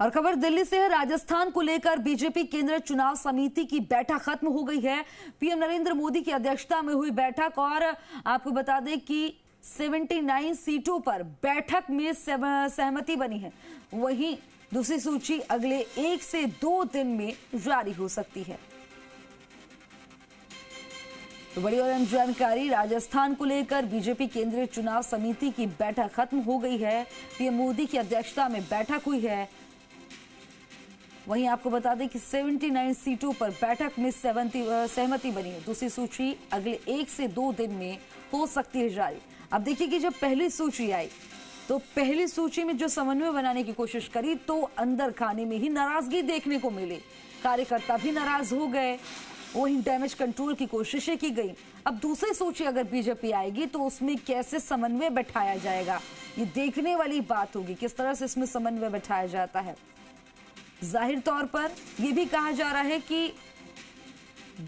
और खबर दिल्ली से है राजस्थान को लेकर बीजेपी केंद्र चुनाव समिति की बैठक खत्म हो गई है पीएम नरेंद्र मोदी की अध्यक्षता में हुई बैठक और आपको बता दें कि 79 सीटों पर बैठक में सहमति बनी है वहीं दूसरी सूची अगले एक से दो दिन में जारी हो सकती है तो बड़ी और जानकारी राजस्थान को लेकर बीजेपी केंद्रीय चुनाव समिति की बैठक खत्म हो गई है पीएम मोदी की अध्यक्षता में बैठक हुई है वहीं आपको बता दें कि 79 सीटों पर बैठक में सहमति बनी है दूसरी सूची अगले एक से दो दिन में हो सकती है जारी अब देखिए कि जब पहली सूची आई तो पहली सूची में जो समन्वय बनाने की कोशिश करी तो अंदर खाने में ही नाराजगी देखने को मिली कार्यकर्ता भी नाराज हो गए वहीं डैमेज कंट्रोल की कोशिशें की गई अब दूसरी सूची अगर बीजेपी आएगी तो उसमें कैसे समन्वय बैठाया जाएगा ये देखने वाली बात होगी किस तरह से इसमें समन्वय बैठाया जाता है जाहिर तौर पर यह भी कहा जा रहा है कि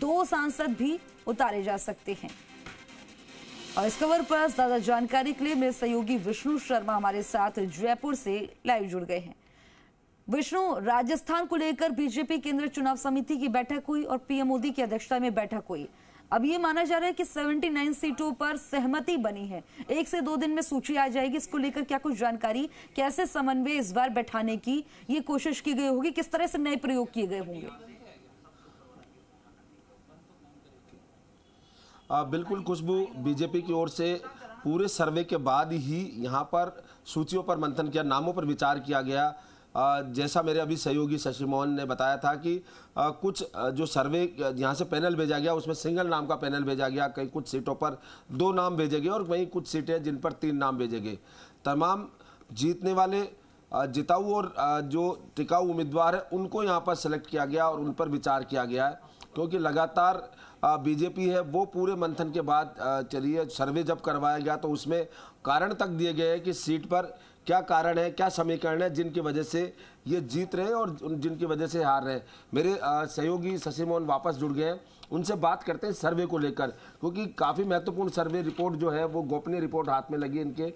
दो सांसद भी उतारे जा सकते हैं और इस खबर पर ज्यादा जानकारी के लिए मेरे सहयोगी विष्णु शर्मा हमारे साथ जयपुर से लाइव जुड़ गए हैं विष्णु राजस्थान को लेकर बीजेपी केंद्र चुनाव समिति की बैठक हुई और पीएम मोदी की अध्यक्षता में बैठक हुई अब ये माना जा रहा है कि 79 सीटों पर सहमति बनी है एक से दो दिन में सूची आ जाएगी इसको लेकर क्या कुछ जानकारी कैसे समन्वय इस बार बैठाने की ये कोशिश की गई होगी किस तरह से नए प्रयोग किए गए होंगे आ, बिल्कुल खुशबू बीजेपी की ओर से पूरे सर्वे के बाद ही यहाँ पर सूचियों पर मंथन किया नामों पर विचार किया गया जैसा मेरे अभी सहयोगी शशि मोहन ने बताया था कि कुछ जो सर्वे यहाँ से पैनल भेजा गया उसमें सिंगल नाम का पैनल भेजा गया कहीं कुछ सीटों पर दो नाम भेजे गए और वहीं कुछ सीटें जिन पर तीन नाम भेजे गए तमाम जीतने वाले जिताऊ और जो टिकाऊ उम्मीदवार है उनको यहाँ पर सेलेक्ट किया गया और उन पर विचार किया गया है क्योंकि लगातार बीजेपी है वो पूरे मंथन के बाद चलिए सर्वे जब करवाया गया तो उसमें कारण तक दिए गए हैं कि सीट पर क्या कारण है क्या समीकरण है जिनकी वजह से ये जीत रहे और जिनकी वजह से हार रहे मेरे सहयोगी शशि मोहन वापस जुड़ गए हैं उनसे बात करते हैं सर्वे को लेकर क्योंकि काफ़ी महत्वपूर्ण सर्वे रिपोर्ट जो है वो गोपनीय रिपोर्ट हाथ में लगी इनके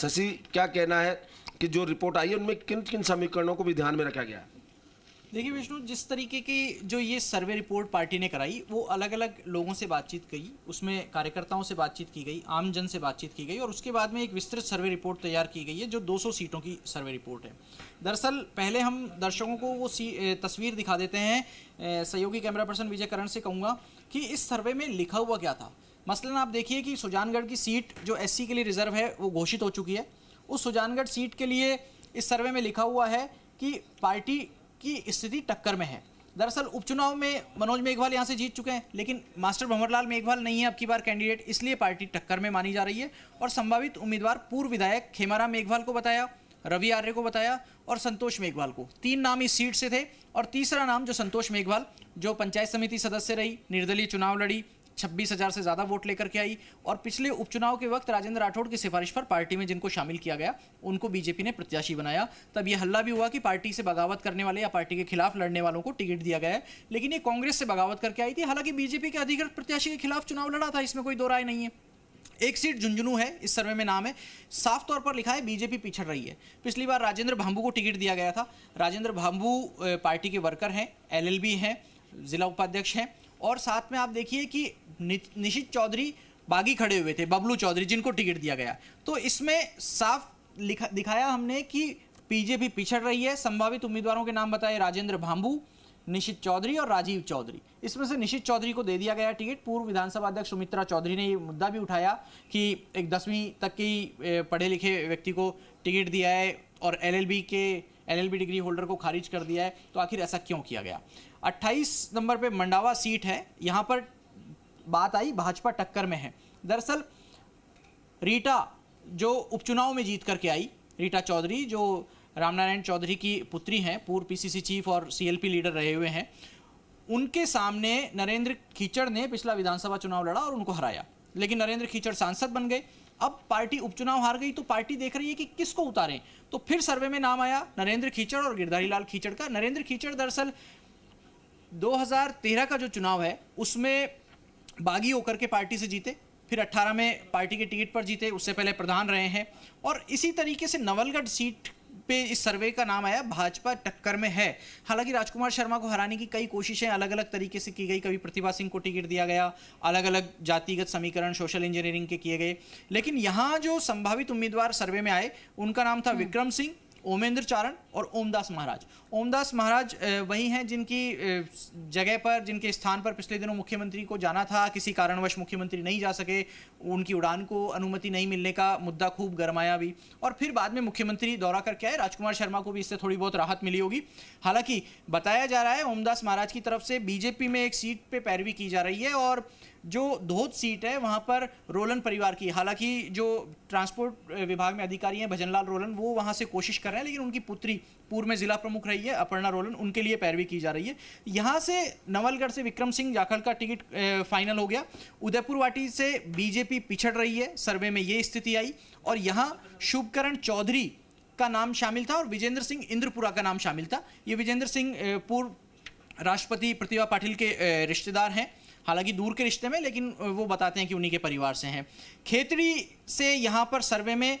शशि क्या कहना है कि जो रिपोर्ट आई है उनमें किन किन समीकरणों को भी ध्यान में रखा गया है देखिए विष्णु जिस तरीके की जो ये सर्वे रिपोर्ट पार्टी ने कराई वो अलग अलग लोगों से बातचीत की उसमें कार्यकर्ताओं से बातचीत की गई आम जन से बातचीत की गई और उसके बाद में एक विस्तृत सर्वे रिपोर्ट तैयार की गई है जो 200 सीटों की सर्वे रिपोर्ट है दरअसल पहले हम दर्शकों को वो तस्वीर दिखा देते हैं सहयोगी कैमरा पर्सन विजय करण से कहूँगा कि इस सर्वे में लिखा हुआ क्या था मसलन आप देखिए कि सुजानगढ़ की सीट जो एस के लिए रिजर्व है वो घोषित हो चुकी है उस सुजानगढ़ सीट के लिए इस सर्वे में लिखा हुआ है कि पार्टी की स्थिति टक्कर में है दरअसल उपचुनाव में मनोज मेघवाल यहाँ से जीत चुके हैं लेकिन मास्टर भंवरलाल मेघवाल नहीं है अब की बार कैंडिडेट इसलिए पार्टी टक्कर में मानी जा रही है और संभावित उम्मीदवार पूर्व विधायक खेमाराम मेघवाल को बताया रवि आर्य को बताया और संतोष मेघवाल को तीन नाम इस सीट से थे और तीसरा नाम जो संतोष मेघवाल जो पंचायत समिति सदस्य रही निर्दलीय चुनाव लड़ी छब्बीस हजार से ज्यादा वोट लेकर के आई और पिछले उपचुनाव के वक्त राजेंद्र राठौड़ की सिफारिश पर पार्टी में जिनको शामिल किया गया उनको बीजेपी ने प्रत्याशी बनाया तब यह हल्ला भी हुआ कि पार्टी से बगावत करने वाले या पार्टी के खिलाफ लड़ने वालों को टिकट दिया गया है लेकिन ये कांग्रेस से बगावत करके आई थी हालांकि बीजेपी के अधिकृत प्रत्याशी के खिलाफ चुनाव लड़ा था इसमें कोई दो राय नहीं है एक सीट झुंझुनू है इस सर्वे में नाम है साफ तौर पर लिखा है बीजेपी पिछड़ रही है पिछली बार राजेंद्र भांबू को टिकट दिया गया था राजेंद्र भाम्बू पार्टी के वर्कर हैं एलएलबी हैं जिला उपाध्यक्ष हैं और साथ में आप देखिए कि निशित चौधरी बागी खड़े हुए थे बबलू चौधरी जिनको टिकट दिया गया तो इसमें साफ लिखा दिखाया हमने कि बीजेपी पिछड़ रही है संभावित उम्मीदवारों के नाम बताए राजेंद्र भांबू निशित चौधरी और राजीव चौधरी इसमें से निशित चौधरी को दे दिया गया टिकट पूर्व विधानसभा अध्यक्ष सुमित्रा चौधरी ने ये मुद्दा भी उठाया कि एक दसवीं तक की पढ़े लिखे व्यक्ति को टिकट दिया है और एलएलबी के बी डिग्री होल्डर को खारिज कर दिया है तो आखिर ऐसा क्यों किया गया 28 नंबर पे मंडावा सीट है यहाँ पर बात आई भाजपा टक्कर में है दरअसल रीटा जो उपचुनाव में जीत करके आई रीटा चौधरी जो रामनारायण चौधरी की पुत्री हैं पूर्व पीसीसी चीफ और सीएलपी लीडर रहे हुए हैं उनके सामने नरेंद्र खीचड़ ने पिछला विधानसभा चुनाव लड़ा और उनको हराया लेकिन नरेंद्र खीचड़ सांसद बन गए अब पार्टी उपचुनाव हार गई तो पार्टी देख रही है कि किसको उतारें तो फिर सर्वे में नाम आया नरेंद्र खीचड़ और गिरधारी लाल खीचड़ का नरेंद्र खीचड़ दरअसल 2013 का जो चुनाव है उसमें बागी होकर के पार्टी से जीते फिर 18 में पार्टी के टिकट पर जीते उससे पहले प्रधान रहे हैं और इसी तरीके से नवलगढ़ सीट पे इस सर्वे का नाम आया भाजपा टक्कर में है हालांकि राजकुमार शर्मा को हराने की कई कोशिशें अलग अलग तरीके से की गई कभी प्रतिभा सिंह को टिकट दिया गया अलग अलग जातिगत समीकरण सोशल इंजीनियरिंग के किए गए लेकिन यहाँ जो संभावित उम्मीदवार सर्वे में आए उनका नाम था हम्म। विक्रम सिंह ओमेंद्र चारण और ओमदास महाराज ओमदास महाराज वही हैं जिनकी जगह पर जिनके स्थान पर पिछले दिनों मुख्यमंत्री को जाना था किसी कारणवश मुख्यमंत्री नहीं जा सके उनकी उड़ान को अनुमति नहीं मिलने का मुद्दा खूब गरमाया भी और फिर बाद में मुख्यमंत्री दौरा करके आए राजकुमार शर्मा को भी इससे थोड़ी बहुत राहत मिली होगी हालांकि बताया जा रहा है ओमदास महाराज की तरफ से बीजेपी में एक सीट पर पैरवी की जा रही है और जो धोध सीट है वहाँ पर रोलन परिवार की हालांकि जो ट्रांसपोर्ट विभाग में अधिकारी हैं भजनलाल रोलन वो वहाँ से कोशिश कर रहे हैं लेकिन उनकी पुत्री पूर्व में जिला प्रमुख रही है अपर्णा रोलन उनके लिए पैरवी की जा रही है यहाँ से नवलगढ़ से विक्रम सिंह जाखड़ का टिकट फाइनल हो गया उदयपुर वाटी से बीजेपी पिछड़ रही है सर्वे में ये स्थिति आई और यहाँ शुभकरण चौधरी का नाम शामिल था और विजेंद्र सिंह इंद्रपुरा का नाम शामिल था ये विजेंद्र सिंह पूर्व राष्ट्रपति प्रतिभा पाटिल के रिश्तेदार हैं हालांकि दूर के रिश्ते में लेकिन वो बताते हैं कि उन्हीं के परिवार से हैं खेतरी से यहाँ पर सर्वे में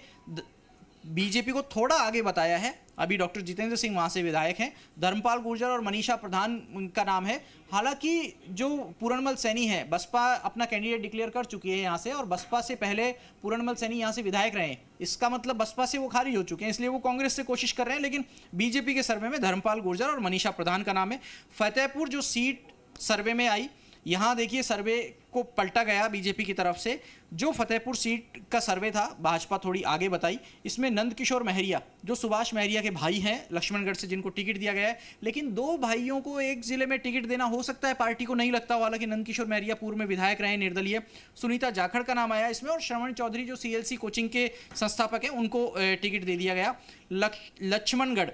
बीजेपी को थोड़ा आगे बताया है अभी डॉक्टर जितेंद्र सिंह वहाँ से विधायक हैं धर्मपाल गुर्जर और मनीषा प्रधान उनका नाम है हालांकि जो पूरणमल सैनी है बसपा अपना कैंडिडेट डिक्लेयर कर चुकी है यहाँ से और बसपा से पहले पूरणमल सैनी यहाँ से विधायक रहे इसका मतलब बसपा से वो खारिज हो चुके हैं इसलिए वो कांग्रेस से कोशिश कर रहे हैं लेकिन बीजेपी के सर्वे में धर्मपाल गुर्जर और मनीषा प्रधान का नाम है फतेहपुर जो सीट सर्वे में आई यहाँ देखिए सर्वे को पलटा गया बीजेपी की तरफ से जो फतेहपुर सीट का सर्वे था भाजपा थोड़ी आगे बताई इसमें नंद किशोर महरिया जो सुभाष महरिया के भाई हैं लक्ष्मणगढ़ से जिनको टिकट दिया गया है लेकिन दो भाइयों को एक जिले में टिकट देना हो सकता है पार्टी को नहीं लगता वाला कि नंद किशोर महरिया पूर्व में विधायक रहे निर्दलीय सुनीता जाखड़ का नाम आया इसमें और श्रवण चौधरी जो सी कोचिंग के संस्थापक हैं उनको टिकट दे दिया गया लक्ष्मणगढ़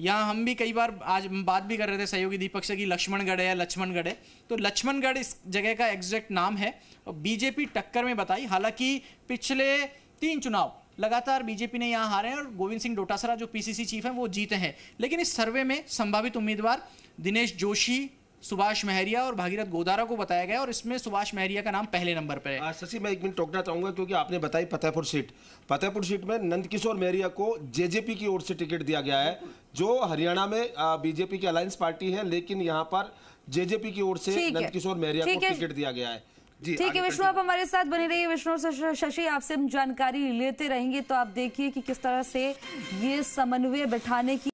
यहाँ हम भी कई बार आज बात भी कर रहे थे सहयोगी दीपक से कि लक्ष्मणगढ़ है या लक्ष्मणगढ़ है तो लक्ष्मणगढ़ इस जगह का एग्जैक्ट नाम है और बीजेपी टक्कर में बताई हालांकि पिछले तीन चुनाव लगातार बीजेपी ने यहाँ हारे हैं और गोविंद सिंह डोटासरा जो पीसीसी चीफ हैं वो जीते हैं लेकिन इस सर्वे में संभावित उम्मीदवार दिनेश जोशी सुभाष महरिया और भागीरथ गोदारा को बताया गया और इसमें सुभाष महरिया का नाम पहले नंबर पर है शशि मैं एक मिनट टोकना चाहूंगा क्योंकि आपने बताई फतेहपुर सीट फतेहपुर सीट में नंदकिशोर महरिया को जेजेपी की ओर से टिकट दिया गया है जो हरियाणा में बीजेपी की अलायंस पार्टी है लेकिन यहाँ पर जेजेपी की ओर से नंदकिशोर महरिया को टिकट दिया गया है ठीक है विष्णु आप हमारे साथ बने रहिए विष्णु शशि आपसे हम जानकारी लेते रहेंगे तो आप देखिए कि किस तरह से ये समन्वय बैठाने की